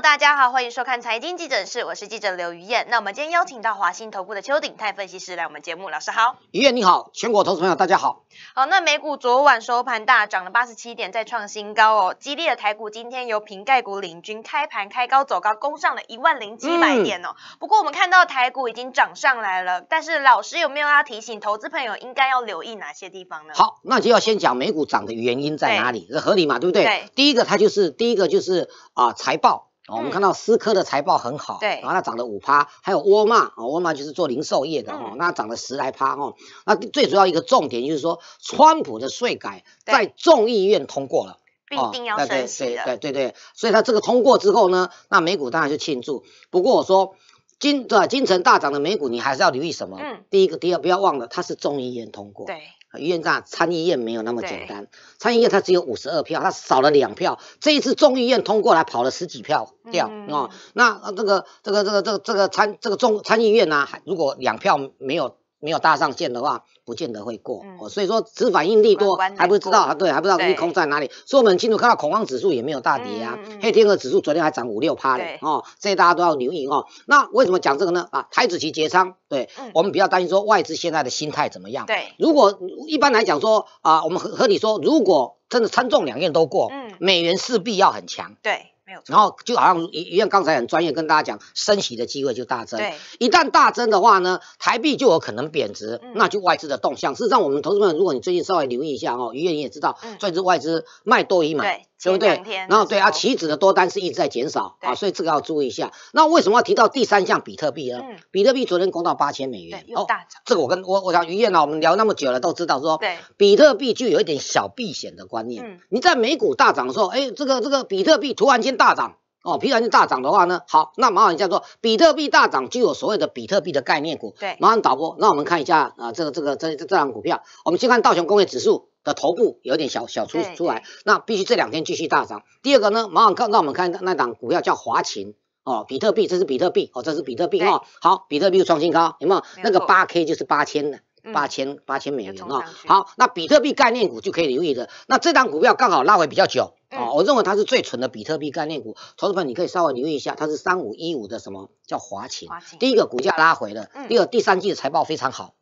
大家好，欢迎收看财经急诊室，我是记者刘于燕。那我们今天邀请到华兴投顾的邱鼎泰分析师来我们节目。老师好，于燕你好，全国投资朋友大家好。好，那美股昨晚收盘大涨了八十七点，再创新高哦。激烈的台股今天由平盖股领军，开盘开高走高，攻上了一万零七百点哦。不过我们看到台股已经涨上来了，但是老师有没有要提醒投资朋友应该要留意哪些地方呢？好，那就要先讲美股涨的原因在哪里，这合理嘛，对不对？第一个它就是第一个就是啊财报。哦，我们看到思科的财报很好，对，然后它涨了五趴，还有沃尔玛，哦，沃尔玛就是做零售业的哦，那涨了十来趴哦。那最主要一个重点就是说，川普的税改在众议院通过了，哦，对对对对对所以它这个通过之后呢，那美股当然就庆祝。不过我说，金对金城大涨的美股，你还是要留意什么？嗯，第一个，第二不要忘了，它是众议院通过。对。院战参议院没有那么简单，参议院它只有五十二票，它少了两票。这一次众议院通过来跑了十几票掉啊，那这个这个这个这个这个参这个众参议院呢，如果两票没有。没有搭上线的话，不见得会过哦。所以说只反应利多，还不知道啊，对，还不知道利空在哪里。所以我们很清楚看到恐慌指数也没有大跌啊。黑天鹅指数昨天还涨五六趴嘞哦，这些大家都要留意哦。那为什么讲这个呢？啊，台子期结仓，对，我们比较担心说外资现在的心态怎么样？对，如果一般来讲说啊，我们和和你说，如果真的参众两院都过，嗯，美元势必要很强。对。然后就好像一样，刚才很专业跟大家讲，升息的机会就大增。对，一旦大增的话呢，台币就有可能贬值，那就外资的动向。事实上，我们投资们，如果你最近稍微留意一下哦，余燕你也知道，最近外资卖多于买。对不对？然后对啊，棋子的多单是一直在减少啊，所以这个要注意一下。那为什么要提到第三项比特币呢？比特币昨天攻到八千美元哦，这个我跟我我想于燕呢，我们聊那么久了都知道说，比特币就有一点小避险的观念。你在美股大涨的时候，哎，这个这个比特币突然间大涨，哦，突然间大涨的话呢，好，那马老师讲说，比特币大涨就有所谓的比特币的概念股。对，马上导播，那我们看一下啊，这个这个这这这档股票，我们先看道琼工业指数。的头部有点小小出出来，那必须这两天继续大涨。第二个呢，马上看，那我们看那档股票叫华勤哦，比特币，这是比特币哦，这是比特币哦。好，比特币创新高，有没有？那个八 K 就是八千的，八千八千美元哦。好，那比特币概念股就可以留意的。那这档股票刚好拉回比较久啊，我认为它是最蠢的比特币概念股，投资朋友你可以稍微留意一下，它是三五一五的什么叫华勤？第一个股价拉回了，第二第三季的财报非常好。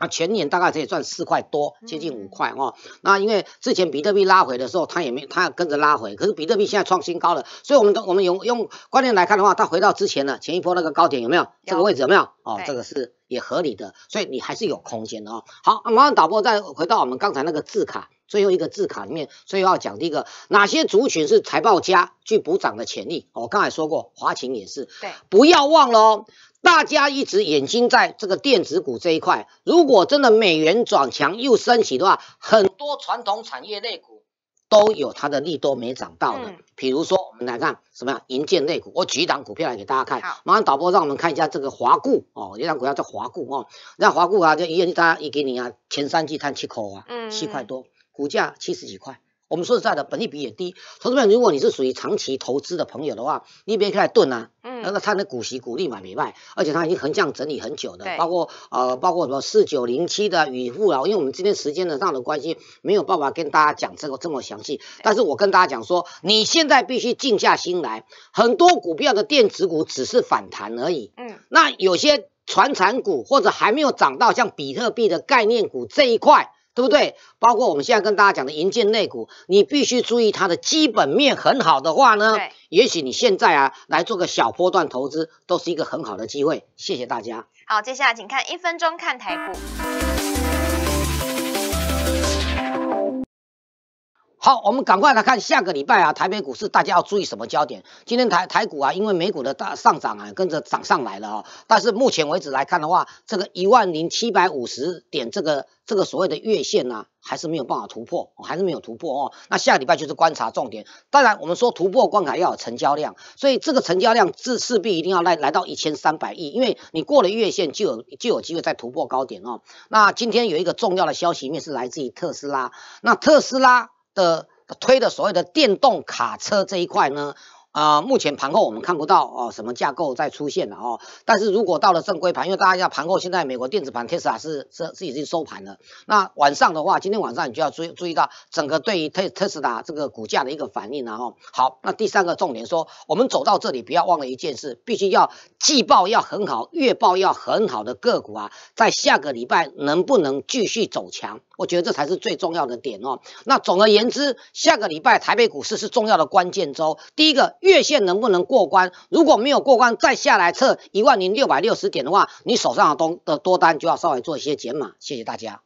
啊，全年大概可以赚四块多，接近五块哦。那因为之前比特币拉回的时候，它也没，它跟着拉回。可是比特币现在创新高了，所以我们我们用用观念来看的话，它回到之前的前一波那个高点有没有？这个位置有没有？哦，这个是也合理的，所以你还是有空间的哦。好，马上导播再回到我们刚才那个字卡，最后一个字卡里面最后要讲第一个，哪些族群是财报家具补涨的潜力？我刚才说过，华勤也是。对，不要忘了哦。大家一直眼睛在这个电子股这一块，如果真的美元转强又升起的话，很多传统产业类股都有它的利多没涨到的。比如说，我们来看什么呀？银建类股，我举一档股票来给大家看。马上导播，让我们看一下这个华固哦，一档股票叫华固哦。那华固啊，就一大家也给你啊前三季探七口啊，七块多，股价七十几块。我们说实在的，本利比也低。同志们，如果你是属于长期投资的朋友的话，你别看以蹲啊，嗯，那个他的股息股利买没卖？而且他已经横向整理很久的，包括呃，包括什么四九零七的与富饶，因为我们今天时间的上的关系，没有办法跟大家讲这个这么详细。但是我跟大家讲说，你现在必须静下心来，很多股票的电子股只是反弹而已，嗯，那有些传产股或者还没有涨到像比特币的概念股这一块。对不对？包括我们现在跟大家讲的银建内股，你必须注意它的基本面很好的话呢，也许你现在啊来做个小波段投资都是一个很好的机会。谢谢大家。好，接下来请看一分钟看台股。好，我们赶快来看下个礼拜啊，台北股市大家要注意什么焦点？今天台台股啊，因为美股的大上涨啊，跟着涨上来了啊。但是目前为止来看的话，这个一万零七百五十点这个这个所谓的月线呢，还是没有办法突破，还是没有突破哦。那下礼拜就是观察重点。当然，我们说突破关卡要有成交量，所以这个成交量自势必一定要来来到一千三百亿，因为你过了月线就有就有机会再突破高点哦。那今天有一个重要的消息面是来自于特斯拉，那特斯拉。呃，推的所谓的电动卡车这一块呢。啊，目前盘后我们看不到哦，什么架构在出现了哦？但是如果到了正规盘，因为大家要盘后，现在美国电子盘特斯拉是是是已经收盘了。那晚上的话，今天晚上你就要注注意到整个对于特特斯拉这个股价的一个反应了哦。好，那第三个重点说，我们走到这里不要忘了一件事，必须要季报要很好，月报要很好的个股啊，在下个礼拜能不能继续走强？我觉得这才是最重要的点哦。那总而言之，下个礼拜台北股市是重要的关键周，第一个。月线能不能过关？如果没有过关，再下来测一万零六百六十点的话，你手上的东的多单就要稍微做一些减码。谢谢大家。